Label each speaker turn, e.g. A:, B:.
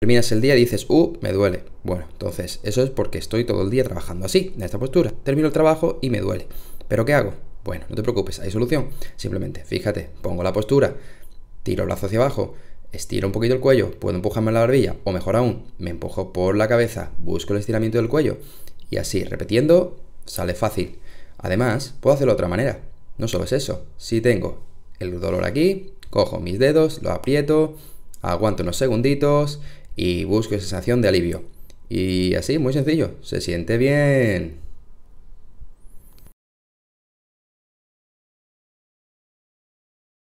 A: Terminas el día y dices, uh, me duele. Bueno, entonces eso es porque estoy todo el día trabajando así, en esta postura. Termino el trabajo y me duele. ¿Pero qué hago? Bueno, no te preocupes, hay solución. Simplemente, fíjate, pongo la postura, tiro el brazo hacia abajo, estiro un poquito el cuello, puedo empujarme la barbilla, o mejor aún, me empujo por la cabeza, busco el estiramiento del cuello, y así, repitiendo, sale fácil. Además, puedo hacerlo de otra manera. No solo es eso, si tengo el dolor aquí, cojo mis dedos, lo aprieto, aguanto unos segunditos, y busque sensación de alivio. Y así, muy sencillo, se siente bien.